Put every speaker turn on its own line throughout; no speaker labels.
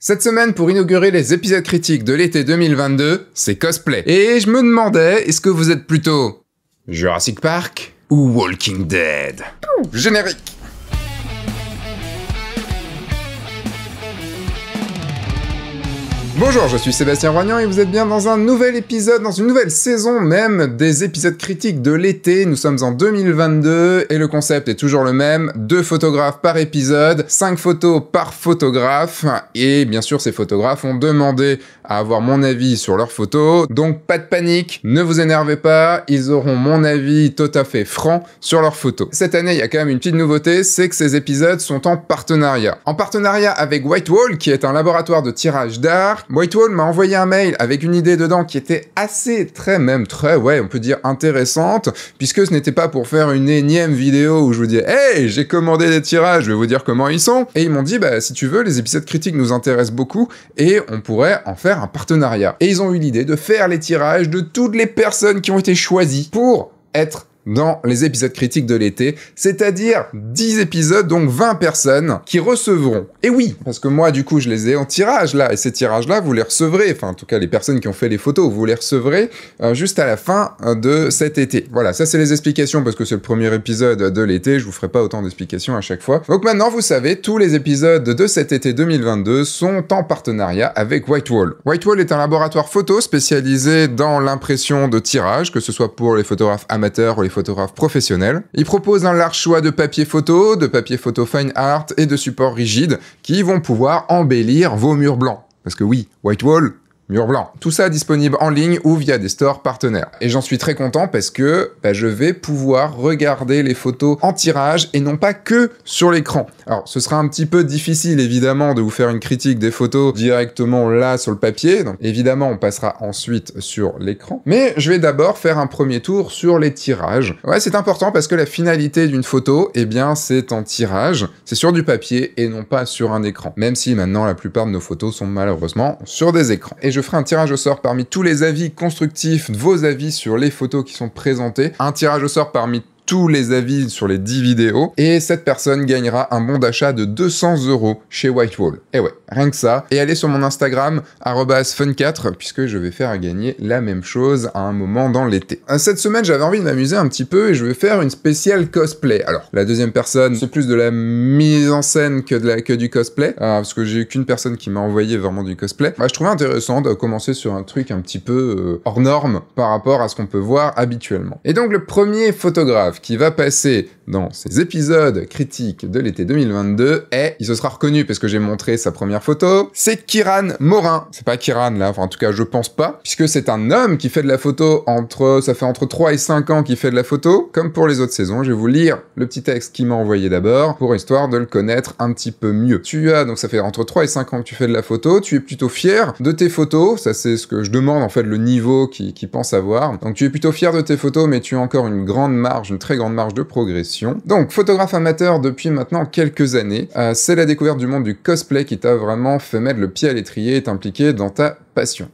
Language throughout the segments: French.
Cette semaine, pour inaugurer les épisodes critiques de l'été 2022, c'est cosplay. Et je me demandais, est-ce que vous êtes plutôt Jurassic Park ou Walking Dead Générique Bonjour, je suis Sébastien Roignan et vous êtes bien dans un nouvel épisode, dans une nouvelle saison même des épisodes critiques de l'été. Nous sommes en 2022 et le concept est toujours le même. Deux photographes par épisode, cinq photos par photographe. Et bien sûr, ces photographes ont demandé à avoir mon avis sur leurs photos. Donc pas de panique, ne vous énervez pas, ils auront mon avis tout à fait franc sur leurs photos. Cette année, il y a quand même une petite nouveauté, c'est que ces épisodes sont en partenariat. En partenariat avec Whitewall, qui est un laboratoire de tirage d'art Whitewall m'a envoyé un mail avec une idée dedans qui était assez, très même très, ouais, on peut dire intéressante, puisque ce n'était pas pour faire une énième vidéo où je vous dis Hey, j'ai commandé des tirages, je vais vous dire comment ils sont. Et ils m'ont dit, bah, si tu veux, les épisodes critiques nous intéressent beaucoup et on pourrait en faire un partenariat. Et ils ont eu l'idée de faire les tirages de toutes les personnes qui ont été choisies pour être dans les épisodes critiques de l'été, c'est-à-dire 10 épisodes, donc 20 personnes qui recevront. Et oui, parce que moi, du coup, je les ai en tirage là, et ces tirages-là, vous les recevrez, enfin, en tout cas, les personnes qui ont fait les photos, vous les recevrez euh, juste à la fin euh, de cet été. Voilà, ça, c'est les explications parce que c'est le premier épisode de l'été, je vous ferai pas autant d'explications à chaque fois. Donc maintenant, vous savez, tous les épisodes de cet été 2022 sont en partenariat avec Whitewall. Whitewall est un laboratoire photo spécialisé dans l'impression de tirage, que ce soit pour les photographes amateurs ou les photographes photographe professionnel. Il propose un large choix de papier photo, de papier photo fine art et de supports rigides qui vont pouvoir embellir vos murs blancs. Parce que oui, white wall, Mur Blanc. Tout ça disponible en ligne ou via des stores partenaires. Et j'en suis très content parce que bah, je vais pouvoir regarder les photos en tirage et non pas que sur l'écran. Alors ce sera un petit peu difficile évidemment de vous faire une critique des photos directement là sur le papier. Donc évidemment on passera ensuite sur l'écran. Mais je vais d'abord faire un premier tour sur les tirages. Ouais c'est important parce que la finalité d'une photo, eh bien c'est en tirage. C'est sur du papier et non pas sur un écran. Même si maintenant la plupart de nos photos sont malheureusement sur des écrans je ferai un tirage au sort parmi tous les avis constructifs, vos avis sur les photos qui sont présentées. Un tirage au sort parmi tous les avis sur les 10 vidéos et cette personne gagnera un bon d'achat de 200 euros chez Whitewall. Et eh ouais, rien que ça. Et allez sur mon Instagram, fun4, puisque je vais faire gagner la même chose à un moment dans l'été. Euh, cette semaine, j'avais envie de m'amuser un petit peu et je vais faire une spéciale cosplay. Alors, la deuxième personne, c'est plus de la mise en scène que, de la, que du cosplay, ah, parce que j'ai eu qu'une personne qui m'a envoyé vraiment du cosplay. Bah, je trouvais intéressant de commencer sur un truc un petit peu euh, hors norme par rapport à ce qu'on peut voir habituellement. Et donc, le premier photographe qui va passer dans ces épisodes critiques de l'été 2022 et il se sera reconnu parce que j'ai montré sa première photo, c'est Kiran Morin. C'est pas Kiran là, enfin en tout cas je pense pas, puisque c'est un homme qui fait de la photo entre, ça fait entre 3 et 5 ans qu'il fait de la photo. Comme pour les autres saisons, je vais vous lire le petit texte qu'il m'a envoyé d'abord pour histoire de le connaître un petit peu mieux. Tu as, donc ça fait entre 3 et 5 ans que tu fais de la photo, tu es plutôt fier de tes photos, ça c'est ce que je demande en fait le niveau qui, pense avoir. Donc tu es plutôt fier de tes photos mais tu as encore une grande marge, une très grande marge de progression donc, photographe amateur depuis maintenant quelques années, euh, c'est la découverte du monde du cosplay qui t'a vraiment fait mettre le pied à l'étrier et t'impliquer dans ta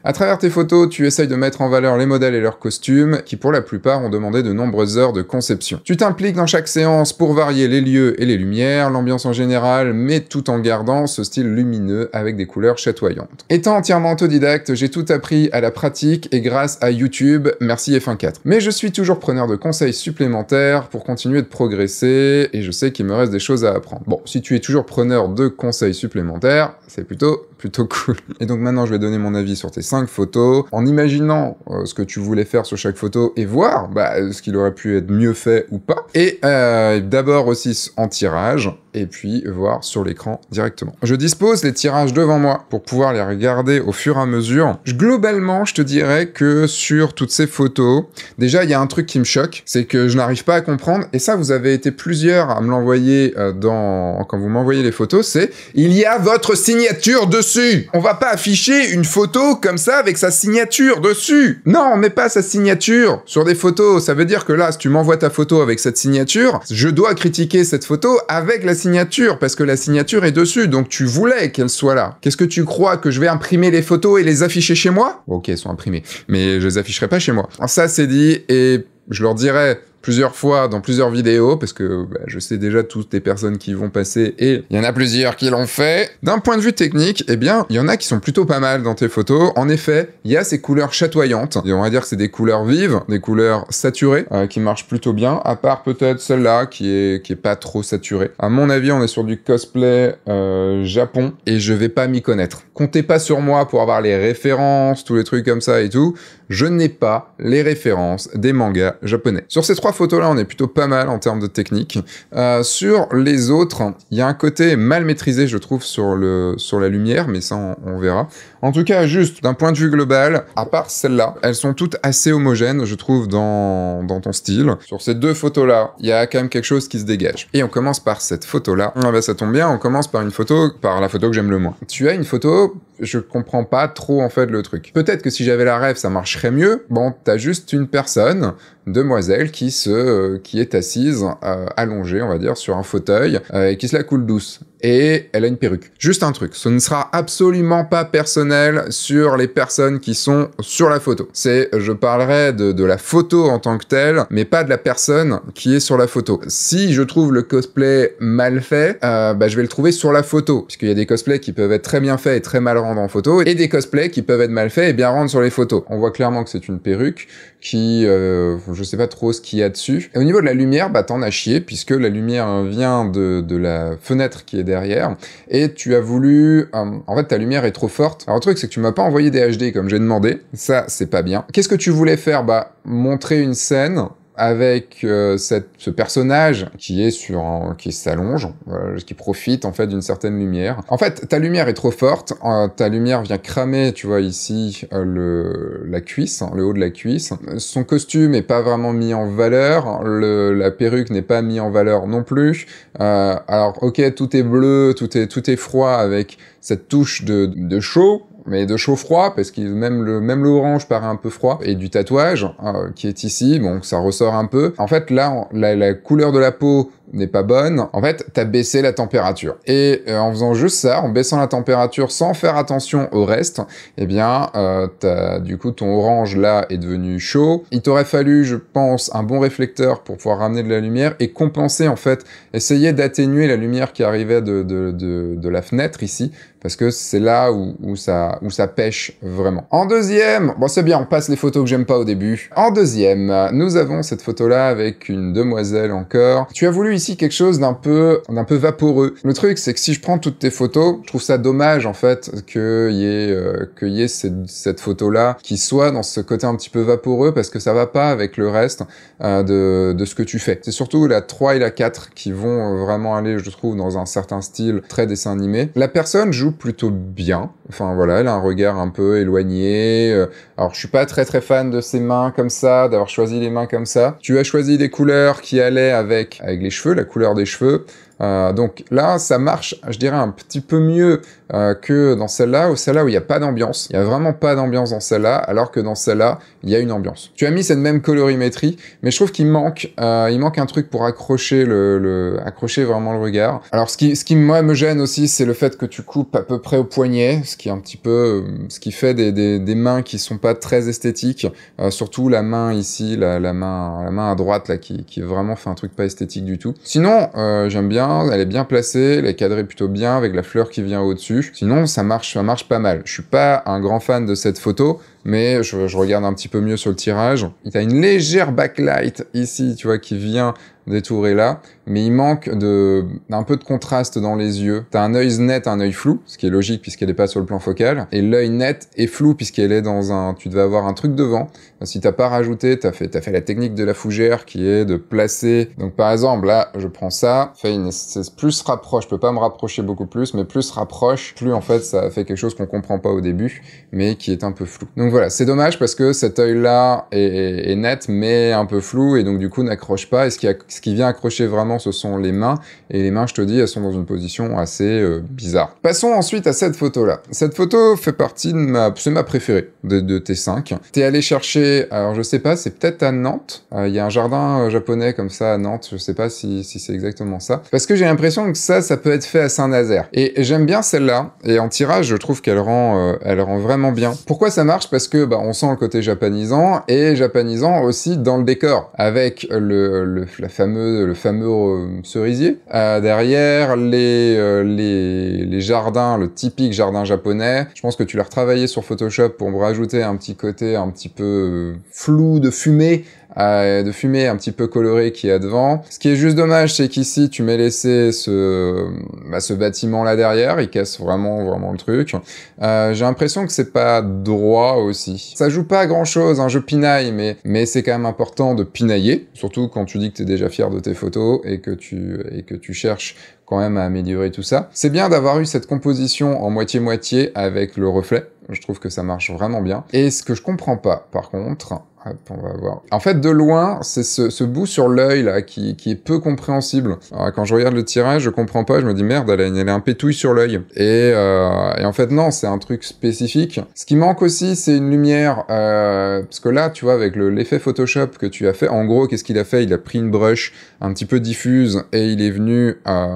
à travers tes photos, tu essayes de mettre en valeur les modèles et leurs costumes, qui pour la plupart ont demandé de nombreuses heures de conception. Tu t'impliques dans chaque séance pour varier les lieux et les lumières, l'ambiance en général, mais tout en gardant ce style lumineux avec des couleurs chatoyantes. Étant entièrement autodidacte, j'ai tout appris à la pratique et grâce à YouTube, merci F1.4. Mais je suis toujours preneur de conseils supplémentaires pour continuer de progresser et je sais qu'il me reste des choses à apprendre. Bon, si tu es toujours preneur de conseils supplémentaires, c'est plutôt cool. Et donc maintenant, je vais donner mon avis sur tes cinq photos, en imaginant euh, ce que tu voulais faire sur chaque photo et voir bah, euh, ce qu'il aurait pu être mieux fait ou pas. Et euh, d'abord aussi en tirage, et puis voir sur l'écran directement. Je dispose les tirages devant moi pour pouvoir les regarder au fur et à mesure. globalement, je te dirais que sur toutes ces photos, déjà, il y a un truc qui me choque, c'est que je n'arrive pas à comprendre, et ça, vous avez été plusieurs à me l'envoyer dans... quand vous m'envoyez les photos, c'est « Il y a votre signature dessus !» On va pas afficher une photo comme ça avec sa signature dessus. Non, on met pas sa signature sur des photos. Ça veut dire que là, si tu m'envoies ta photo avec cette signature, je dois critiquer cette photo avec la signature parce que la signature est dessus. Donc tu voulais qu'elle soit là. Qu'est-ce que tu crois que je vais imprimer les photos et les afficher chez moi Ok, elles sont imprimées, mais je les afficherai pas chez moi. ça c'est dit et je leur dirai plusieurs fois dans plusieurs vidéos, parce que bah, je sais déjà toutes les personnes qui vont passer et il y en a plusieurs qui l'ont fait. D'un point de vue technique, eh bien, il y en a qui sont plutôt pas mal dans tes photos. En effet, il y a ces couleurs chatoyantes. Et on va dire que c'est des couleurs vives, des couleurs saturées, euh, qui marchent plutôt bien, à part peut-être celle-là qui est, qui est pas trop saturée. À mon avis, on est sur du cosplay euh, Japon et je vais pas m'y connaître. Comptez pas sur moi pour avoir les références, tous les trucs comme ça et tout. Je n'ai pas les références des mangas japonais. Sur ces trois photos-là, on est plutôt pas mal en termes de technique. Euh, sur les autres, il y a un côté mal maîtrisé, je trouve, sur, le, sur la lumière, mais ça, on verra. En tout cas, juste d'un point de vue global, à part celle-là, elles sont toutes assez homogènes, je trouve, dans, ton style. Sur ces deux photos-là, il y a quand même quelque chose qui se dégage. Et on commence par cette photo-là. Ah bah ça tombe bien, on commence par une photo, par la photo que j'aime le moins. Tu as une photo, je comprends pas trop en fait le truc. Peut-être que si j'avais la rêve, ça marcherait mieux. Bon, t'as juste une personne, demoiselle, qui se, euh, qui est assise, euh, allongée, on va dire, sur un fauteuil, euh, et qui se la coule douce et elle a une perruque. Juste un truc, ce ne sera absolument pas personnel sur les personnes qui sont sur la photo. C'est, je parlerai de, la photo en tant que telle, mais pas de la personne qui est sur la photo. Si je trouve le cosplay mal fait, euh, bah, je vais le trouver sur la photo, puisqu'il y a des cosplays qui peuvent être très bien faits et très mal rendus en photo, et des cosplays qui peuvent être mal faits et bien rendre sur les photos. On voit clairement que c'est une perruque, qui, euh, je sais pas trop ce qu'il y a dessus. Et au niveau de la lumière, bah t'en as chié puisque la lumière vient de, de, la fenêtre qui est derrière et tu as voulu, euh, en fait ta lumière est trop forte. Alors le truc c'est que tu m'as pas envoyé des HD comme j'ai demandé, ça c'est pas bien. Qu'est-ce que tu voulais faire Bah montrer une scène avec euh, ce personnage qui est sur qui s'allonge, euh, qui profite en fait d'une certaine lumière. En fait, ta lumière est trop forte, hein, ta lumière vient cramer, tu vois ici euh, la cuisse, hein, le haut de la cuisse. Son costume n'est pas vraiment mis en valeur, la perruque n'est pas mis en valeur non plus. alors ok, tout est bleu, tout est tout est froid avec cette touche de, de chaud, mais de chaud-froid, parce que même le même l'orange paraît un peu froid, et du tatouage euh, qui est ici, bon, ça ressort un peu. En fait, là, la couleur de la peau n'est pas bonne, en fait, t'as baissé la température. Et euh, en faisant juste ça, en baissant la température sans faire attention au reste, eh bien, euh, as, du coup, ton orange là est devenu chaud. Il t'aurait fallu, je pense, un bon réflecteur pour pouvoir ramener de la lumière et compenser, en fait, essayer d'atténuer la lumière qui arrivait de, de, de, de la fenêtre ici, parce que c'est là où, où, ça, où ça pêche vraiment. En deuxième, bon c'est bien, on passe les photos que j'aime pas au début. En deuxième, nous avons cette photo là avec une demoiselle encore. Tu as voulu ici quelque chose d'un peu, d'un peu vaporeux. Le truc, c'est que si je prends toutes tes photos, je trouve ça dommage en fait que y ait, euh, y ait cette, cette photo-là qui soit dans ce côté un petit peu vaporeux parce que ça va pas avec le reste euh, de, de ce que tu fais. C'est surtout la 3 et la 4 qui vont vraiment aller, je trouve, dans un certain style très dessin animé. La personne joue plutôt bien. Enfin voilà, elle a un regard un peu éloigné. Euh, alors je suis pas très très fan de ses mains comme ça, d'avoir choisi les mains comme ça. Tu as choisi des couleurs qui allaient avec avec les cheveux la couleur des cheveux, euh, donc là, ça marche, je dirais, un petit peu mieux euh, que dans celle-là, ou celle-là où il n'y a pas d'ambiance. Il n'y a vraiment pas d'ambiance dans celle-là, alors que dans celle-là, il y a une ambiance. Tu as mis cette même colorimétrie, mais je trouve qu'il manque, euh, il manque un truc pour accrocher le, accrocher vraiment le regard. Alors ce qui, ce qui moi me gêne aussi, c'est le fait que tu coupes à peu près au poignet, ce qui est un petit peu, ce qui fait des, mains qui sont pas très esthétiques, surtout la main ici, la, main, la main à droite là, qui, qui vraiment fait un truc pas esthétique du tout. Sinon, j'aime bien elle est bien placée, elle est cadrée plutôt bien avec la fleur qui vient au-dessus. Sinon, ça marche, ça marche pas mal. Je suis pas un grand fan de cette photo, mais je, regarde un petit peu mieux sur le tirage. Il y a une légère backlight ici, tu vois, qui vient détourer là mais il manque de un peu de contraste dans les yeux. T'as un œil net, un œil flou, ce qui est logique puisqu'elle est pas sur le plan focal, et l'œil net est flou puisqu'elle est dans un, tu devais avoir un truc devant. Si t'as pas rajouté, t'as fait, t'as fait la technique de la fougère qui est de placer. Donc par exemple là, je prends ça, fait une, plus rapproche, je peux pas me rapprocher beaucoup plus, mais plus rapproche, plus en fait ça fait quelque chose qu'on comprend pas au début, mais qui est un peu flou. Donc voilà, c'est dommage parce que cet œil là est, net mais un peu flou et donc du coup n'accroche pas et ce ce qui vient accrocher vraiment ce sont les mains. Et les mains, je te dis, elles sont dans une position assez euh, bizarre. Passons ensuite à cette photo-là. Cette photo fait partie de ma... C'est ma préférée de, T5. T'es allé chercher... Alors, je sais pas, c'est peut-être à Nantes. Euh, il y a un jardin euh, japonais comme ça à Nantes. Je sais pas si, si c'est exactement ça. Parce que j'ai l'impression que ça, ça peut être fait à Saint-Nazaire. Et j'aime bien celle-là. Et en tirage, je trouve qu'elle rend, elle rend vraiment bien. Pourquoi ça marche Parce que bah, on sent le côté japonisant et japonisant aussi dans le décor avec le, le, fameux, le fameux euh, cerisier. Euh, derrière, les, euh, les, les, jardins, le typique jardin japonais, je pense que tu l'as retravaillé sur Photoshop pour rajouter un petit côté un petit peu flou de fumée de fumée un petit peu colorée qui est devant. Ce qui est juste dommage, c'est qu'ici tu m'es laissé ce, bah, ce bâtiment là derrière, il casse vraiment vraiment le truc. Euh, j'ai l'impression que c'est pas droit aussi. Ça joue pas à grand chose, hein, je pinaille, mais mais c'est quand même important de pinailler, surtout quand tu dis que t'es déjà fier de tes photos et que tu et que tu cherches quand même à améliorer tout ça. C'est bien d'avoir eu cette composition en moitié-moitié avec le reflet. Je trouve que ça marche vraiment bien. Et ce que je comprends pas, par contre, on va voir. En fait, de loin, c'est ce, bout sur l'œil là qui, est peu compréhensible. quand je regarde le tirage, je comprends pas. Je me dis merde, elle a, elle a un pétouille sur l'œil. Euh, et, en fait, non, c'est un truc spécifique. Ce qui manque aussi, c'est une lumière. Euh, parce que là, tu vois, avec l'effet Photoshop que tu as fait, en gros, qu'est-ce qu'il a fait Il a pris une brush un petit peu diffuse et il est venu, euh,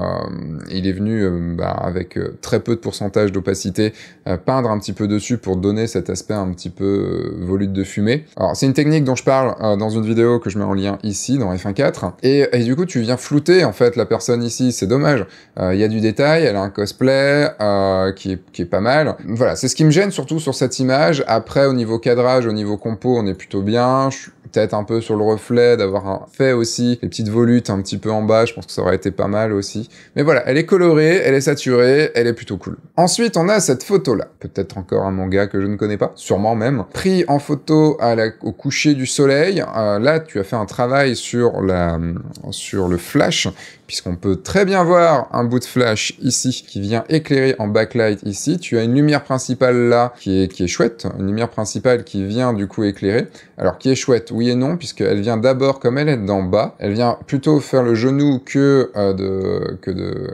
il est venu bah, avec très peu de pourcentage d'opacité peindre un petit peu dessus pour donner cet aspect un petit peu volute de fumée. Alors, c'est une technique dont je parle euh, dans une vidéo que je mets en lien ici, dans F1.4. Et, et du coup, tu viens flouter, en fait, la personne ici. C'est dommage. Euh, il y a du détail, elle a un cosplay euh, qui est, qui, est, pas mal. Voilà, c'est ce qui me gêne surtout sur cette image. Après, au niveau cadrage, au niveau compo, on est plutôt bien peut-être un peu sur le reflet, d'avoir fait aussi les petites volutes un petit peu en bas, je pense que ça aurait été pas mal aussi. Mais voilà, elle est colorée, elle est saturée, elle est plutôt cool. Ensuite, on a cette photo-là, peut-être encore un manga que je ne connais pas, sûrement même, pris en photo au coucher du soleil. Euh, là, tu as fait un travail sur, la, sur le flash puisqu'on peut très bien voir un bout de flash ici qui vient éclairer en backlight ici. Tu as une lumière principale là qui est, qui est chouette, une lumière principale qui vient du coup éclairer. Alors qui est chouette, oui et non, puisqu'elle vient d'abord comme elle est d'en bas. Elle vient plutôt faire le genou que, euh, de, que de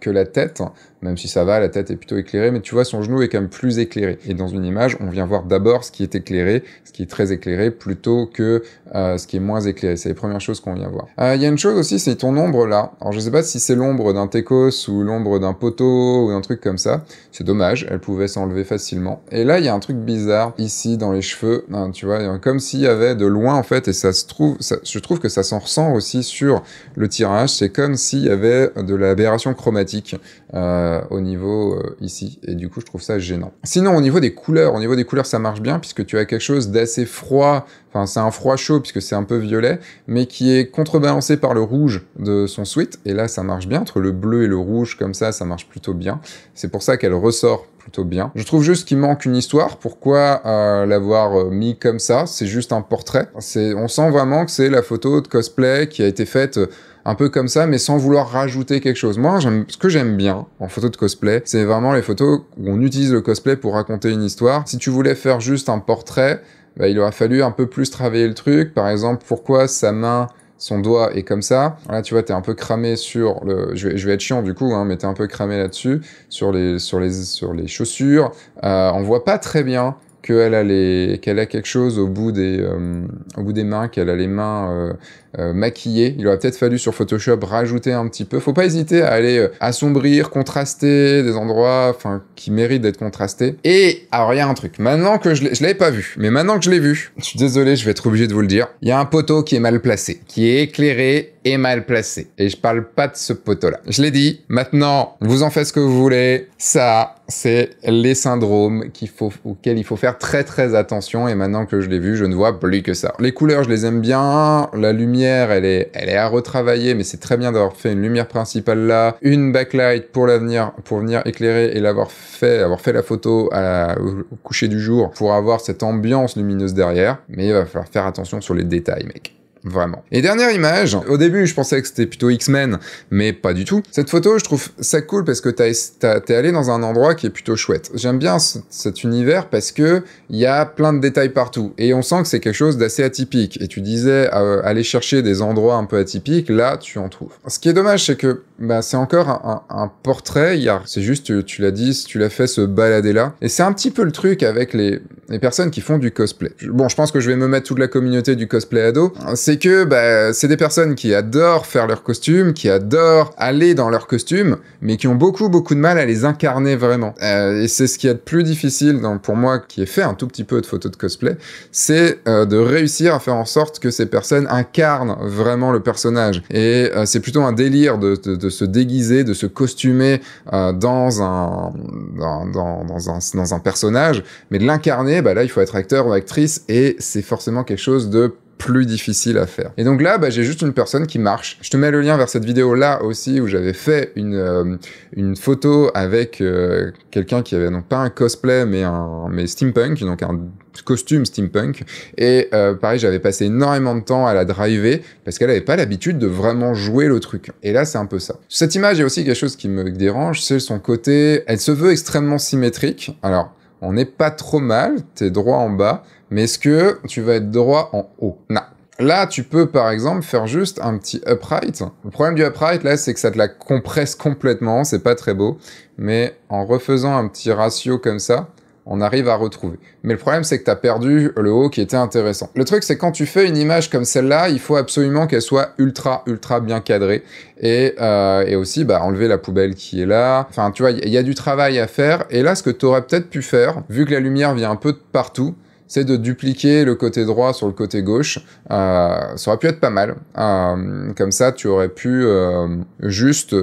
que la tête même si ça va, la tête est plutôt éclairée, mais tu vois, son genou est quand même plus éclairé. Et dans une image, on vient voir d'abord ce qui est éclairé, ce qui est très éclairé, plutôt que euh, ce qui est moins éclairé. C'est les premières choses qu'on vient voir. Euh, il y a une chose aussi, c'est ton ombre là. Alors je sais pas si c'est l'ombre d'un Tecos ou l'ombre d'un poteau ou d'un truc comme ça. C'est dommage, elle pouvait s'enlever facilement. Et là, il y a un truc bizarre ici dans les cheveux, hein, tu vois, comme s'il y avait de loin en fait, et ça se trouve, je trouve que ça s'en ressent aussi sur le tirage. C'est comme s'il y avait de l'aberration chromatique. Euh, au niveau euh, ici. Et du coup, je trouve ça gênant. Sinon, au niveau des couleurs, au niveau des couleurs, ça marche bien puisque tu as quelque chose d'assez froid. Enfin, c'est un froid chaud puisque c'est un peu violet, mais qui est contrebalancé par le rouge de son sweat. Et là, ça marche bien entre le bleu et le rouge comme ça, ça marche plutôt bien. C'est pour ça qu'elle ressort plutôt bien. Je trouve juste qu'il manque une histoire. Pourquoi euh, l'avoir euh, mis comme ça C'est juste un portrait. On sent vraiment que c'est la photo de cosplay qui a été faite un peu comme ça, mais sans vouloir rajouter quelque chose. Moi, ce que j'aime bien en photo de cosplay, c'est vraiment les photos où on utilise le cosplay pour raconter une histoire. Si tu voulais faire juste un portrait, bah, il aurait fallu un peu plus travailler le truc. Par exemple, pourquoi sa main son doigt est comme ça. Là, tu vois, t'es un peu cramé sur le. Je vais, être chiant du coup, hein, mais t'es un peu cramé là-dessus, sur les, sur les, sur les chaussures. Euh, on voit pas très bien qu'elle a, qu'elle a quelque chose au bout des, euh, au bout des mains, qu'elle a les mains euh, euh, maquillées. Il aurait peut-être fallu sur Photoshop rajouter un petit peu. Faut pas hésiter à aller assombrir, contraster des endroits enfin, qui méritent d'être contrastés. Et alors il y a un truc, maintenant que je l'avais pas vu, mais maintenant que je l'ai vu, je suis désolé, je vais être obligé de vous le dire, il y a un poteau qui est mal placé, qui est éclairé et mal placé. Et je parle pas de ce poteau-là. Je l'ai dit, maintenant, vous en faites ce que vous voulez, ça c'est les syndromes qu'il faut, auxquels il faut faire très très attention. Et maintenant que je l'ai vu, je ne vois plus que ça. Les couleurs, je les aime bien. La lumière, elle est, elle est à retravailler, mais c'est très bien d'avoir fait une lumière principale là, une backlight pour l'avenir, pour venir éclairer et l'avoir fait, avoir fait la photo à au coucher du jour pour avoir cette ambiance lumineuse derrière. Mais il va falloir faire attention sur les détails, mec. Vraiment. Et dernière image, au début je pensais que c'était plutôt X-Men, mais pas du tout. Cette photo, je trouve ça cool parce que t'es allé dans un endroit qui est plutôt chouette. J'aime bien cet univers parce que il y a plein de détails partout et on sent que c'est quelque chose d'assez atypique. Et tu disais euh, aller chercher des endroits un peu atypiques, là tu en trouves. Ce qui est dommage, c'est que bah, c'est encore un, un, un portrait. C'est juste, tu, l'as dit, tu l'as fait se balader là. Et c'est un petit peu le truc avec les, les personnes qui font du cosplay. Bon, je pense que je vais me mettre toute la communauté du cosplay ado. C'est que bah, c'est des personnes qui adorent faire leurs costumes, qui adorent aller dans leurs costumes, mais qui ont beaucoup, beaucoup de mal à les incarner vraiment. Euh, et c'est ce qui est de plus difficile pour moi, qui ai fait un tout petit peu de photos de cosplay, c'est euh, de réussir à faire en sorte que ces personnes incarnent vraiment le personnage. Et euh, c'est plutôt un délire de se déguiser, de se costumer euh, dans, un, dans, dans, dans, un, dans un personnage, mais de l'incarner, bah là, il faut être acteur ou actrice, et c'est forcément quelque chose de plus difficile à faire. Et donc là, bah, j'ai juste une personne qui marche. Je te mets le lien vers cette vidéo-là aussi où j'avais fait une, euh, une photo avec euh, quelqu'un qui avait donc pas un cosplay mais un mais steampunk, donc un costume steampunk. Et euh, pareil, j'avais passé énormément de temps à la driver parce qu'elle n'avait pas l'habitude de vraiment jouer le truc. Et là, c'est un peu ça. Cette image, est aussi quelque chose qui me dérange, c'est son côté. Elle se veut extrêmement symétrique. Alors, on n'est pas trop mal, t'es droit en bas, mais est-ce que tu vas être droit en haut Non. Là, tu peux par exemple faire juste un petit upright. Le problème du upright, là, c'est que ça te la compresse complètement, c'est pas très beau. Mais en refaisant un petit ratio comme ça, on arrive à retrouver. Mais le problème, c'est que tu as perdu le haut qui était intéressant. Le truc, c'est quand tu fais une image comme celle-là, il faut absolument qu'elle soit ultra, ultra bien cadrée. Et, euh, et aussi, bah, enlever la poubelle qui est là. Enfin, tu vois, il y, y a du travail à faire. Et là, ce que tu aurais peut-être pu faire, vu que la lumière vient un peu de partout, c'est de dupliquer le côté droit sur le côté gauche. Euh, ça aurait pu être pas mal. Euh, comme ça, tu aurais pu euh, juste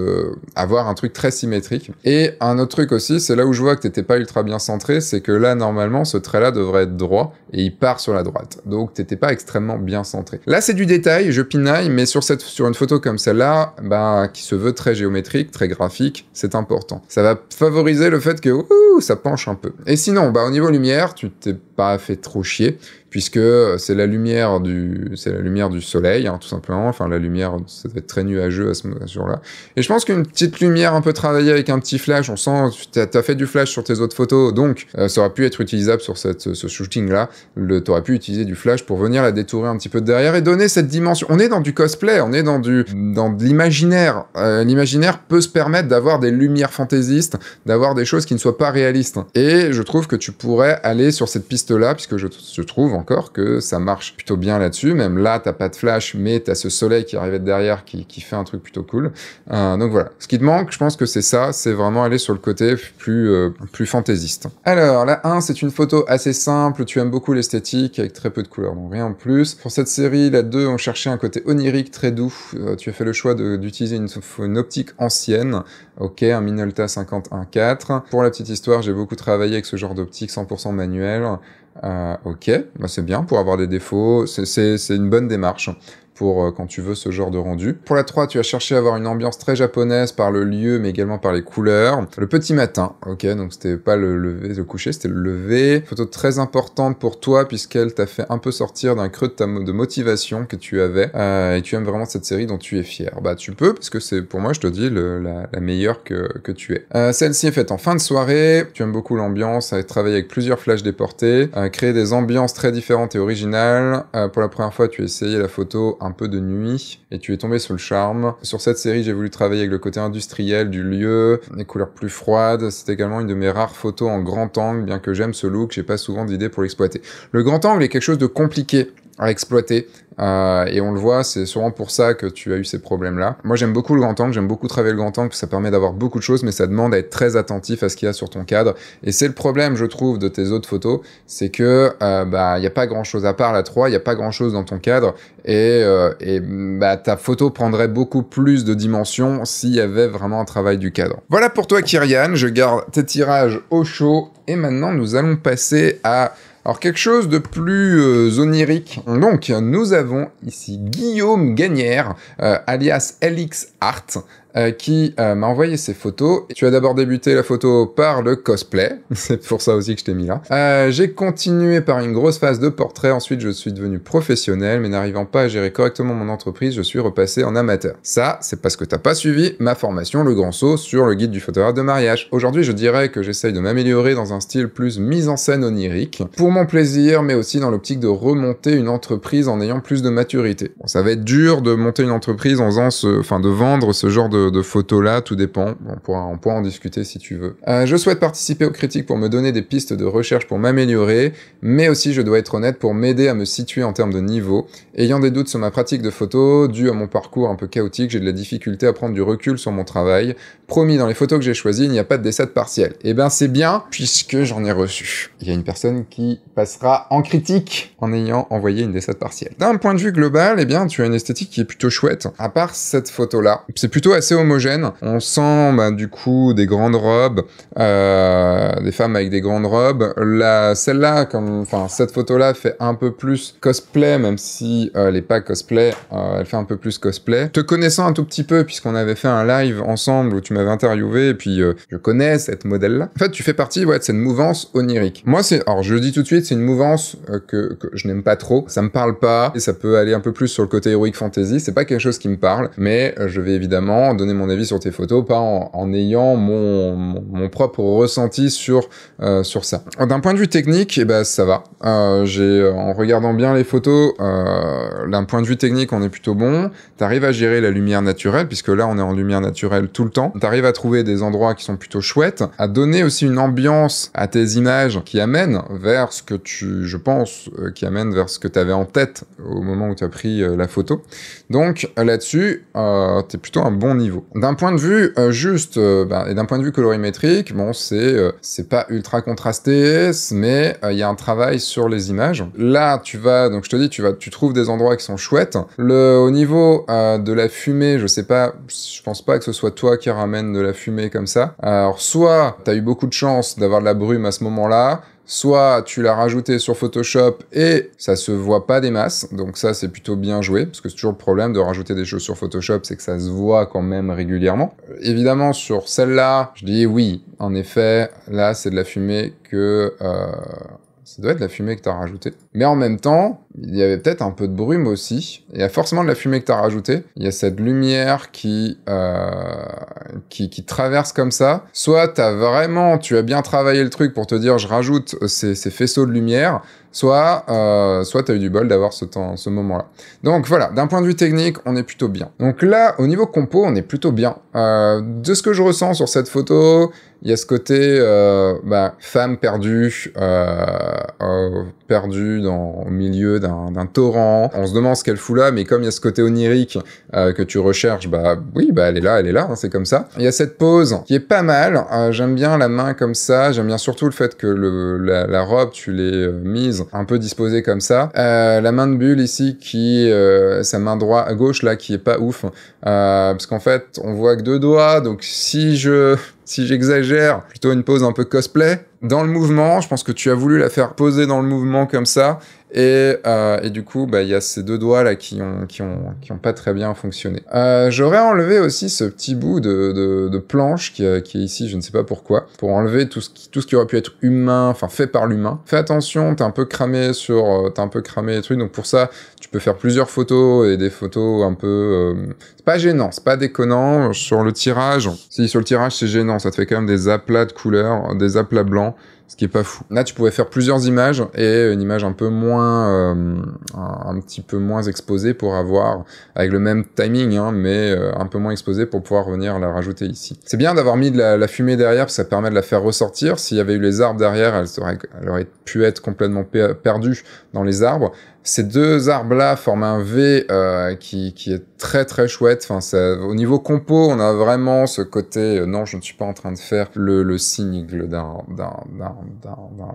avoir un truc très symétrique. Et un autre truc aussi, c'est là où je vois que t'étais pas ultra bien centré, c'est que là, normalement, ce trait-là devrait être droit et il part sur la droite. Donc, t'étais pas extrêmement bien centré. Là, c'est du détail, je pinaille, mais sur, cette, sur une photo comme celle-là, ben, qui se veut très géométrique, très graphique, c'est important. Ça va favoriser le fait que ouh, ça penche un peu. Et sinon, bah, au niveau lumière, tu t'es pas fait trop chier puisque c'est la lumière du, c'est la lumière du soleil, hein, tout simplement. Enfin, la lumière, ça doit être très nuageux à ce, moment jour-là. Et je pense qu'une petite lumière un peu travaillée avec un petit flash, on sent, t'as as fait du flash sur tes autres photos, donc euh, ça aurait pu être utilisable sur cette, ce shooting-là. T'aurais pu utiliser du flash pour venir la détourer un petit peu derrière et donner cette dimension. On est dans du cosplay, on est dans du, dans de l'imaginaire. Euh, l'imaginaire peut se permettre d'avoir des lumières fantaisistes, d'avoir des choses qui ne soient pas réalistes. Et je trouve que tu pourrais aller sur cette piste-là, puisque je, je trouve encore que ça marche plutôt bien là-dessus. Même là, t'as pas de flash, mais t'as ce soleil qui arrive de derrière qui, qui fait un truc plutôt cool. Euh, donc voilà. Ce qui te manque, je pense que c'est ça, c'est vraiment aller sur le côté plus, euh, plus fantaisiste. Alors, la 1, c'est une photo assez simple. Tu aimes beaucoup l'esthétique avec très peu de couleurs, donc rien de plus. Pour cette série, la 2, on cherchait un côté onirique très doux. Euh, tu as fait le choix d'utiliser une, optique ancienne. Ok, un Minolta 514 Pour la petite histoire, j'ai beaucoup travaillé avec ce genre d'optique 100% manuelle. Euh, ok, bah, c'est bien pour avoir des défauts, c'est une bonne démarche pour euh, quand tu veux ce genre de rendu. Pour la 3, tu as cherché à avoir une ambiance très japonaise par le lieu, mais également par les couleurs. Le petit matin, ok, donc c'était pas le lever, le coucher, c'était le lever. Photo très importante pour toi, puisqu'elle t'a fait un peu sortir d'un creux de de motivation que tu avais, euh, et tu aimes vraiment cette série dont tu es fier. Bah, tu peux, parce que c'est, pour moi, je te dis, le, la, la, meilleure que, que tu es. Euh, celle-ci est faite en fin de soirée, tu aimes beaucoup l'ambiance, travailler avec plusieurs flashs déportés, à créer des ambiances très différentes et originales. pour la première fois, tu as essayé la photo un un peu de nuit et tu es tombé sous le charme. Sur cette série, j'ai voulu travailler avec le côté industriel du lieu, les couleurs plus froides. C'est également une de mes rares photos en grand angle, bien que j'aime ce look, j'ai pas souvent d'idées pour l'exploiter. Le grand angle est quelque chose de compliqué à exploiter. Euh, et on le voit, c'est souvent pour ça que tu as eu ces problèmes-là. Moi, j'aime beaucoup le grand angle, j'aime beaucoup travailler le grand angle, ça permet d'avoir beaucoup de choses, mais ça demande à être très attentif à ce qu'il y a sur ton cadre. Et c'est le problème, je trouve, de tes autres photos, c'est que euh, bah il n'y a pas grand-chose à part la 3, il y a pas grand-chose dans ton cadre, et, euh, et mm, bah, ta photo prendrait beaucoup plus de dimensions s'il y avait vraiment un travail du cadre. Voilà pour toi, Kyrian. Je garde tes tirages au chaud, et maintenant nous allons passer à alors quelque chose de plus euh, onirique. Donc nous avons ici Guillaume Gagnère, euh, alias LX Art, euh, qui euh, m'a envoyé ses photos. Tu as d'abord débuté la photo par le cosplay, c'est pour ça aussi que je t'ai mis là. Euh, j'ai continué par une grosse phase de portrait, ensuite je suis devenu professionnel, mais n'arrivant pas à gérer correctement mon entreprise, je suis repassé en amateur. Ça, c'est parce que t'as pas suivi ma formation Le Grand Saut sur le guide du photographe de mariage. Aujourd'hui, je dirais que j'essaye de m'améliorer dans un style plus mise en scène onirique, pour mon plaisir, mais aussi dans l'optique de remonter une entreprise en ayant plus de maturité. Bon, ça va être dur de monter une entreprise en faisant ce... enfin de vendre ce genre de de, photos-là, tout dépend. On pourra, on pourra en discuter si tu veux. Euh, je souhaite participer aux critiques pour me donner des pistes de recherche pour m'améliorer, mais aussi, je dois être honnête, pour m'aider à me situer en termes de niveau. Ayant des doutes sur ma pratique de photo, dû à mon parcours un peu chaotique, j'ai de la difficulté à prendre du recul sur mon travail. Promis, dans les photos que j'ai choisies, il n'y a pas de dessin partiel. Eh ben, c'est bien, puisque j'en ai reçu. Il y a une personne qui passera en critique en ayant envoyé une dessert partielle. D'un point de vue global, eh bien, tu as une esthétique qui est plutôt chouette. À part cette photo-là, c'est plutôt assez homogène. On sent bah, du coup des grandes robes, euh, des femmes avec des grandes robes. La, celle-là, comme enfin cette photo-là fait un peu plus cosplay, même si euh, elle n'est pas cosplay, euh, elle fait un peu plus cosplay. Te connaissant un tout petit peu, puisqu'on avait fait un live ensemble où tu m'avais interviewé, et puis je connais cette modèle-là. En fait, tu fais partie ouais, de cette mouvance onirique. Moi, c'est, alors je dis tout de suite, c'est une mouvance que, que je n'aime pas trop. Ça me parle pas, et ça peut aller un peu plus sur le côté héroïque fantasy. C'est pas quelque chose qui me parle, mais je vais évidemment donner mon avis sur tes photos, pas en, ayant mon, mon, propre ressenti sur, euh, sur ça. D'un point de vue technique, eh ben, ça va. Euh, j'ai, euh, en regardant bien les photos, d'un point de vue technique, on est plutôt bon. Tu arrives à gérer la lumière naturelle, puisque là, on est en lumière naturelle tout le temps. Tu arrives à trouver des endroits qui sont plutôt chouettes, à donner aussi une ambiance à tes images qui amène vers ce que tu, je pense, qui amène vers ce que tu avais en tête au moment où tu as pris la photo. Donc là-dessus, euh, tu es plutôt un bon niveau. D'un point de vue euh, juste euh, ben, et d'un point de vue colorimétrique, bon, c'est euh, pas ultra contrasté, mais il y a un travail sur les images. Là, tu vas donc je te dis, tu vas tu trouves des endroits qui sont chouettes. Le au niveau de la fumée, je sais pas, je pense pas que ce soit toi qui ramène de la fumée comme ça. Alors soit t'as eu beaucoup de chance d'avoir de la brume à ce moment-là, soit tu l'as rajouté sur Photoshop et ça se voit pas des masses, donc ça c'est plutôt bien joué, parce que c'est toujours le problème de rajouter des choses sur Photoshop, c'est que ça se voit quand même régulièrement. évidemment sur celle-là, je dis oui, en effet, là c'est de la fumée que... Euh, ça doit être la fumée que t'as rajoutée. Mais en même temps, il y avait peut-être un peu de brume aussi. Il y a forcément de la fumée que t'as rajoutée. Il y a cette lumière euh, qui, qui, traverse comme ça. Soit t'as vraiment, tu as bien travaillé le truc pour te dire, je rajoute ces faisceaux de lumière soit euh, soit tu as eu du bol d'avoir ce temps, ce moment-là. Donc voilà, d'un point de vue technique, on est plutôt bien. Donc là, au niveau compo, on est plutôt bien. Euh, de ce que je ressens sur cette photo, il y a ce côté euh, bah, femme perdue euh, perdu dans, le milieu d'un torrent. On se demande ce qu'elle fout là, mais comme il y a ce côté onirique euh, que tu recherches, bah oui, bah elle est là, elle est là, hein, c'est comme ça. Il y a cette pose qui est pas mal. Euh, j'aime bien la main comme ça. J'aime bien surtout le fait que la, robe, tu l'es euh, mise un peu disposée comme ça. la main de bulle ici qui, sa main droite à gauche là, qui est pas ouf, parce qu'en fait on voit que deux doigts. Donc si je si j'exagère, plutôt une pose un peu cosplay. Dans le mouvement, je pense que tu as voulu la faire poser dans le mouvement comme ça, euh, et, du coup, bah, il y a ces deux doigts là qui ont, qui ont, qui ont pas très bien fonctionné. Euh, J'aurais enlevé aussi ce petit bout de, de, planche euh, qui, est ici, je ne sais pas pourquoi, pour enlever tout ce qui, tout ce qui aurait pu être humain, enfin fait par l'humain. Fais attention, t'es un peu cramé sur, euh, t'es un peu cramé les trucs. Donc pour ça, tu peux faire plusieurs photos et des photos un peu, c'est pas gênant, c'est pas déconnant. Sur le tirage, si sur le tirage c'est gênant, ça te fait quand même des aplats de couleurs, des aplats blancs ce qui est pas fou. Là, tu pouvais faire plusieurs images et une image un peu moins, euh, un, petit peu moins exposée pour avoir, avec le même timing, hein, mais euh, un peu moins exposée pour pouvoir venir la rajouter ici. C'est bien d'avoir mis de la, fumée derrière parce que ça permet de la faire ressortir. S'il y avait eu les arbres derrière, elle aurait pu être complètement perdue dans les arbres. Ces deux arbres-là forment un V euh, qui, qui, est très très chouette. Enfin, au niveau compo, on a vraiment ce côté. Euh, non, je ne suis pas en train de faire le, le sigle d'un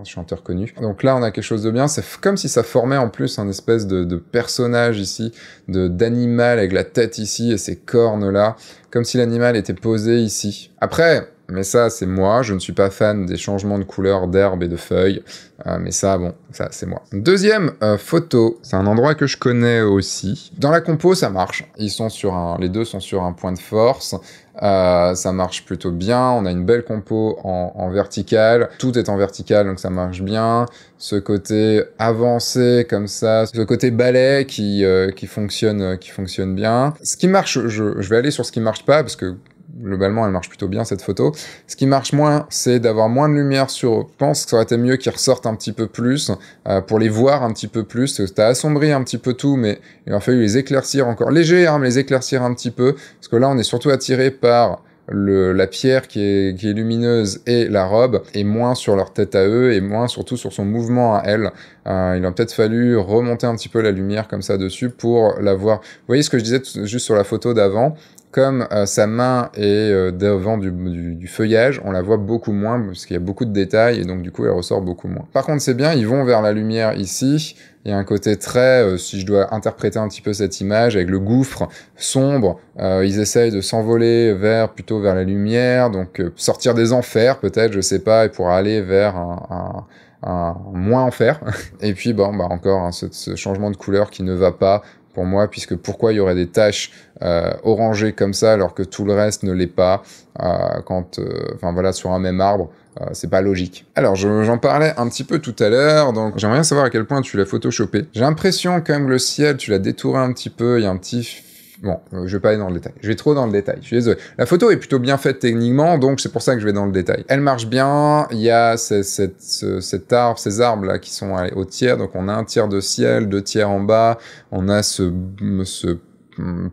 chanteur connu. Donc là, on a quelque chose de bien. C'est comme si ça formait en plus un espèce de, de personnage ici, de d'animal avec la tête ici et ses cornes là, comme si l'animal était posé ici. Après, mais ça, c'est moi. Je ne suis pas fan des changements de couleur d'herbe et de feuilles. Euh, mais ça, bon, ça, c'est moi. Deuxième euh, photo, c'est un endroit que je connais aussi. Dans la compo, ça marche. Ils sont sur un, les deux sont sur un point de force. Euh, ça marche plutôt bien. On a une belle compo en, en verticale. Tout est en vertical, donc ça marche bien. Ce côté avancé comme ça, ce côté balai qui, qui fonctionne, qui fonctionne bien. Ce qui marche, je vais aller sur ce qui marche pas parce que globalement, elle marche plutôt bien cette photo. Ce qui marche moins, c'est d'avoir moins de lumière sur. Eux. Je pense que ça aurait été mieux qu'ils ressortent un petit peu plus euh, pour les voir un petit peu plus. T'as assombri un petit peu tout, mais il aurait fallu les éclaircir encore léger, hein, mais les éclaircir un petit peu parce que là, on est surtout attiré par la pierre qui est, lumineuse et la robe, est moins sur leur tête à eux, et moins surtout sur son mouvement à elle. Euh, il a peut-être fallu remonter un petit peu la lumière comme ça dessus pour la voir. Vous voyez ce que je disais juste sur la photo d'avant comme euh, sa main est euh, devant du, du, feuillage, on la voit beaucoup moins parce qu'il y a beaucoup de détails et donc du coup elle ressort beaucoup moins. Par contre c'est bien, ils vont vers la lumière ici, il y a un côté très, euh, si je dois interpréter un petit peu cette image, avec le gouffre sombre. Euh, ils essayent de s'envoler vers plutôt vers la lumière, donc euh, sortir des enfers peut-être, je sais pas, et pour aller vers un, moins enfer. et puis bon, bah encore hein, ce, changement de couleur qui ne va pas pour moi, puisque pourquoi il y aurait des taches euh, orangées comme ça alors que tout le reste ne l'est pas quand, enfin voilà, sur un même arbre. Euh, c'est pas logique. Alors, j'en parlais un petit peu tout à l'heure, donc j'aimerais bien savoir à quel point tu l'as photoshopé. J'ai l'impression quand même le ciel, tu l'as détouré un petit peu, il y a un petit Bon, euh, je vais pas aller dans le détail. Je vais trop dans le détail. Je suis désolé. La photo est plutôt bien faite techniquement, donc c'est pour ça que je vais dans le détail. Elle marche bien. Il y a cette, cet arbre, ces arbres là qui sont au tiers. Donc on a un tiers de ciel, deux tiers en bas. On a ce, ce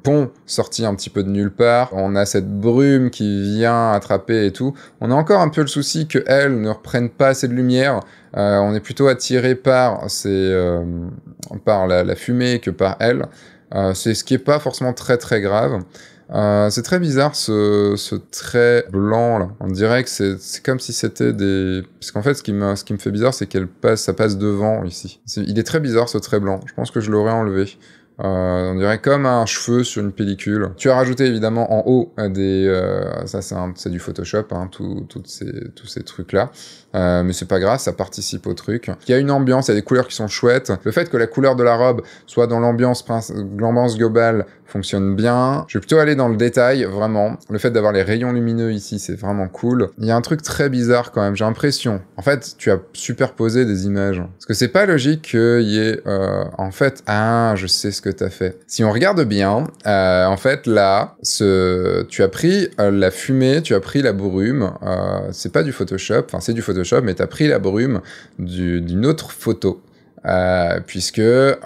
pont sorti un petit peu de nulle part, on a cette brume qui vient attraper et tout. On a encore un peu le souci que elle ne reprenne pas assez de lumière. Euh, on est plutôt attiré par euh, par la, fumée que par elle. Euh, c'est ce qui est pas forcément très très grave. c'est très bizarre ce, trait blanc là. On dirait que c'est comme si c'était des. Parce qu'en fait, ce qui me ce qui me fait bizarre, c'est qu'elle passe, ça passe devant ici. il est très bizarre ce trait blanc. Je pense que je l'aurais enlevé. Euh, on dirait comme un cheveu sur une pellicule. Tu as rajouté évidemment en haut euh, des, euh, ça c'est du Photoshop, hein, toutes ces, tous ces trucs là. Euh, mais c'est pas grave, ça participe au truc. Il y a une ambiance, il y a des couleurs qui sont chouettes. Le fait que la couleur de la robe soit dans l'ambiance l'ambiance globale fonctionne bien. Je vais plutôt aller dans le détail, vraiment. Le fait d'avoir les rayons lumineux ici, c'est vraiment cool. Il y a un truc très bizarre quand même, j'ai l'impression. En fait, tu as superposé des images. Parce que c'est pas logique qu'il y ait... Euh, en fait, ah, je sais ce que t'as fait. Si on regarde bien, euh, en fait, là, ce, tu as pris la fumée, tu as pris la brume. c'est pas du Photoshop, enfin c'est du Photoshop mais tu as pris la brume d'une autre photo. Euh, puisque,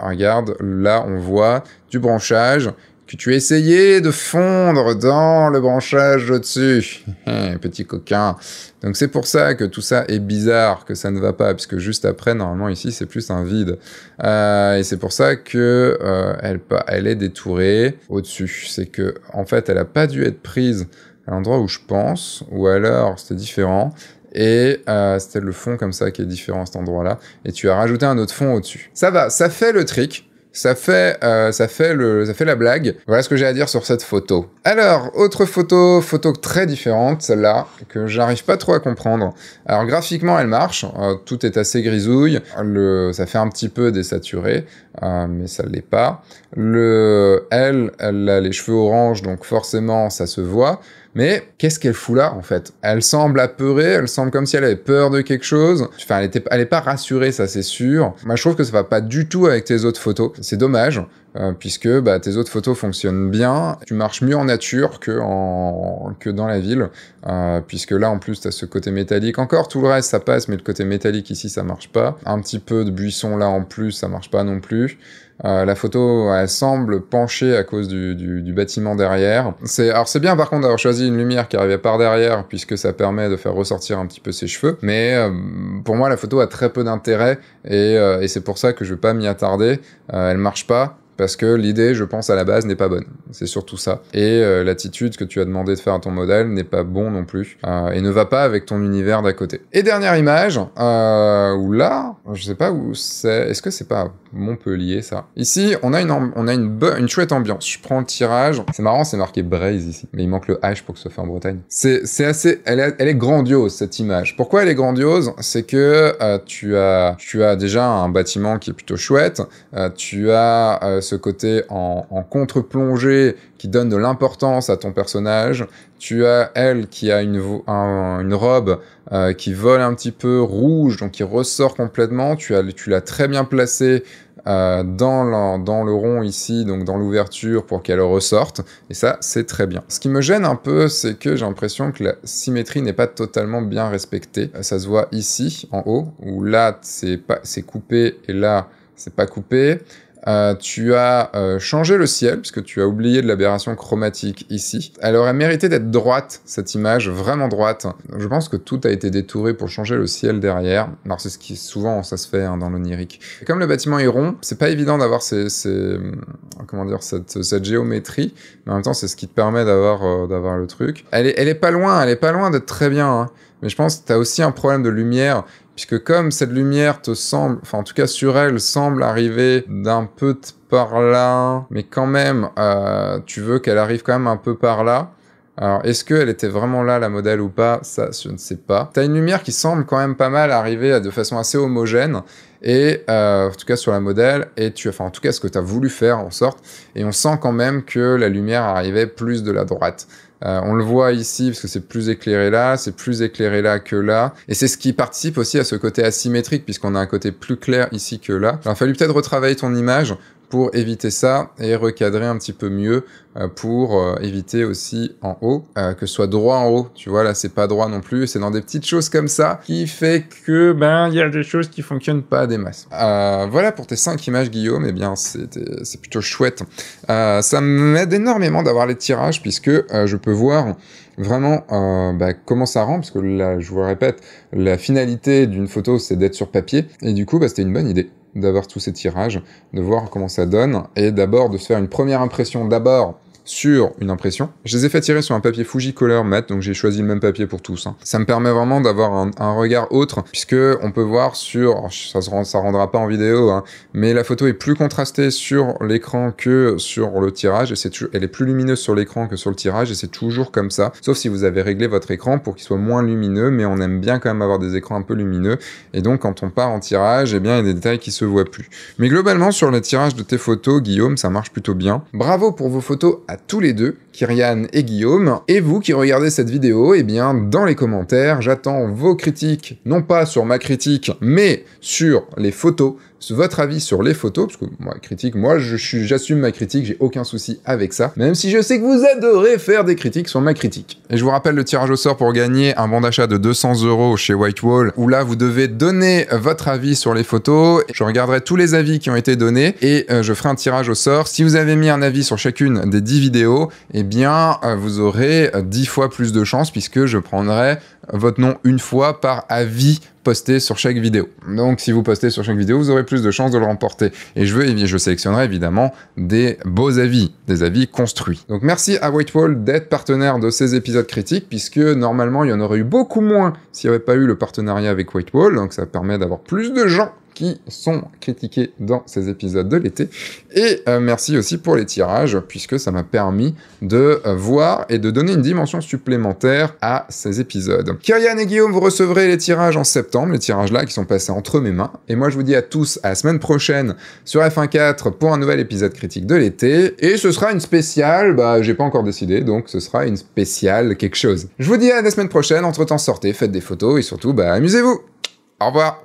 regarde, là, on voit du branchage que tu as essayé de fondre dans le branchage au-dessus. Eh, petit coquin. Donc c'est pour ça que tout ça est bizarre, que ça ne va pas, puisque juste après, normalement ici, c'est plus un vide. Euh, et c'est pour ça que euh, elle, elle est détourée au-dessus. C'est que en fait, elle n'a pas dû être prise à l'endroit où je pense, ou alors c'était différent et euh, c'était le fond comme ça qui est différent à cet endroit-là, et tu as rajouté un autre fond au-dessus. Ça va, ça fait le trick. Ça fait, euh, ça, fait le, ça fait la blague. Voilà ce que j'ai à dire sur cette photo. Alors, autre photo, photo très différente, celle-là, que j'arrive pas trop à comprendre. Alors, graphiquement, elle marche. Euh, tout est assez grisouille. ça fait un petit peu désaturé, mais ça ne l'est pas. Le, elle, elle a les cheveux orange, donc forcément, ça se voit. Mais qu'est-ce qu'elle fout là, en fait Elle semble apeurée, elle semble comme si elle avait peur de quelque chose. Enfin, elle n'est pas rassurée, ça c'est sûr. Moi, je trouve que ça va pas du tout avec tes autres photos. C'est dommage, euh, puisque bah, tes autres photos fonctionnent bien. Tu marches mieux en nature que, en... que dans la ville, euh, puisque là, en plus, tu as ce côté métallique. Encore, tout le reste, ça passe, mais le côté métallique ici, ça marche pas. Un petit peu de buisson là, en plus, ça marche pas non plus. Euh, la photo, elle semble penchée à cause du, du, bâtiment derrière. C'est, alors c'est bien par contre d'avoir choisi une lumière qui arrivait par derrière puisque ça permet de faire ressortir un petit peu ses cheveux. Mais euh, pour moi, la photo a très peu d'intérêt et, euh, et c'est pour ça que je vais pas m'y attarder. elle marche pas parce que l'idée, je pense, à la base n'est pas bonne. C'est surtout ça. Et euh, l'attitude que tu as demandé de faire à ton modèle n'est pas bon non plus euh, et ne va pas avec ton univers d'à côté. Et dernière image, euh, où là, je sais pas où c'est. Est-ce que c'est pas Montpellier ça Ici, on a une on a une, une chouette ambiance. Je prends le tirage. C'est marrant, c'est marqué Braise ici, mais il manque le H pour que ce soit en Bretagne. C'est assez, elle est, elle est, grandiose cette image. Pourquoi elle est grandiose C'est que euh, tu as tu as déjà un bâtiment qui est plutôt chouette. tu as ce côté en, contre-plongée qui donne de l'importance à ton personnage. Tu as elle qui a une, robe euh, qui vole un petit peu rouge, donc qui ressort complètement. Tu, as, tu l'as très bien placée euh, dans, le, dans le rond ici, donc dans l'ouverture pour qu'elle ressorte. Et ça, c'est très bien. Ce qui me gêne un peu, c'est que j'ai l'impression que la symétrie n'est pas totalement bien respectée. Euh, ça se voit ici, en haut, où là, c'est, pas, c'est coupé et là, c'est pas coupé. Euh, tu as euh, changé le ciel, puisque tu as oublié de l'aberration chromatique ici. Elle aurait mérité d'être droite, cette image, vraiment droite. Je pense que tout a été détouré pour changer le ciel derrière. Alors c'est ce qui souvent ça se fait hein, dans l'onirique. Comme le bâtiment est rond, c'est pas évident d'avoir euh, cette, géométrie, mais en même temps c'est ce qui te permet d'avoir le truc. Elle est, pas loin, elle est pas loin d'être très bien. Hein. Mais je pense que tu as aussi un problème de lumière puisque comme cette lumière te semble, enfin en tout cas sur elle, semble arriver d'un peu par là, mais quand même, euh, tu veux qu'elle arrive quand même un peu par là. Alors, est-ce qu'elle était vraiment là, la modèle, ou pas Ça, je ne sais pas. T'as une lumière qui semble quand même pas mal arriver euh, de façon assez homogène, et euh, en tout cas sur la modèle, et tu, enfin en tout cas ce que tu as voulu faire en sorte, et on sent quand même que la lumière arrivait plus de la droite. Euh, on le voit ici parce que c'est plus éclairé là, c'est plus éclairé là que là. Et c'est ce qui participe aussi à ce côté asymétrique puisqu'on a un côté plus clair ici que là. Alors, il a fallu peut-être retravailler ton image pour éviter ça et recadrer un petit peu mieux euh, pour euh, éviter aussi en haut, euh, que ce soit droit en haut, tu vois, là c'est pas droit non plus, c'est dans des petites choses comme ça qui fait que, ben, il y a des choses qui fonctionnent pas des masses. voilà pour tes cinq images, Guillaume, et eh bien c'est plutôt chouette. ça m'aide énormément d'avoir les tirages puisque je peux voir vraiment euh, ben, comment ça rend, parce que là, je vous répète, la finalité d'une photo, c'est d'être sur papier, et du coup, ben, c'était une bonne idée d'avoir tous ces tirages, de voir comment ça donne, et d'abord de se faire une première impression d'abord sur une impression. Je les ai fait tirer sur un papier Fujicolor Matte, donc j'ai choisi le même papier pour tous. Hein. Ça me permet vraiment d'avoir un, regard autre, puisque on peut voir sur, ça se rendra pas en vidéo, hein, mais la photo est plus contrastée sur l'écran que sur le tirage, et c'est elle est plus lumineuse sur l'écran que sur le tirage, et c'est toujours comme ça. Sauf si vous avez réglé votre écran pour qu'il soit moins lumineux, mais on aime bien quand même avoir des écrans un peu lumineux, et donc quand on part en tirage, eh bien il y a des détails qui se voient plus. Mais globalement sur le tirage de tes photos, Guillaume, ça marche plutôt bien. Bravo pour vos photos tous les deux, Kyrian et Guillaume. Et vous qui regardez cette vidéo, eh bien, dans les commentaires, j'attends vos critiques, non pas sur ma critique, mais sur les photos votre avis sur les photos, parce que moi, critique, moi, j'assume ma critique, j'ai aucun souci avec ça, même si je sais que vous adorez faire des critiques sur ma critique. Et je vous rappelle le tirage au sort pour gagner un bon d'achat de 200 euros chez Whitewall, où là, vous devez donner votre avis sur les photos. Je regarderai tous les avis qui ont été donnés et euh, je ferai un tirage au sort. Si vous avez mis un avis sur chacune des 10 vidéos, eh bien, euh, vous aurez 10 euh, fois plus de chances puisque je prendrai votre nom une fois par avis poster sur chaque vidéo. Donc si vous postez sur chaque vidéo, vous aurez plus de chances de le remporter. Et je veux, je sélectionnerai évidemment des beaux avis, des avis construits. Donc merci à Whitewall d'être partenaire de ces épisodes critiques, puisque normalement il y en aurait eu beaucoup moins s'il n'y avait pas eu le partenariat avec Whitewall. Donc ça permet d'avoir plus de gens qui sont critiqués dans ces épisodes de l'été. Et euh, merci aussi pour les tirages, puisque ça m'a permis de euh, voir et de donner une dimension supplémentaire à ces épisodes. Kyrian et Guillaume, vous recevrez les tirages en septembre, les tirages là qui sont passés entre mes mains. Et moi, je vous dis à tous à la semaine prochaine sur F1.4 pour un nouvel épisode critique de l'été. Et ce sera une spéciale, bah, j'ai pas encore décidé, donc ce sera une spéciale quelque chose. Je vous dis à la semaine prochaine, entre temps sortez, faites des photos et surtout, bah, amusez-vous! Au revoir!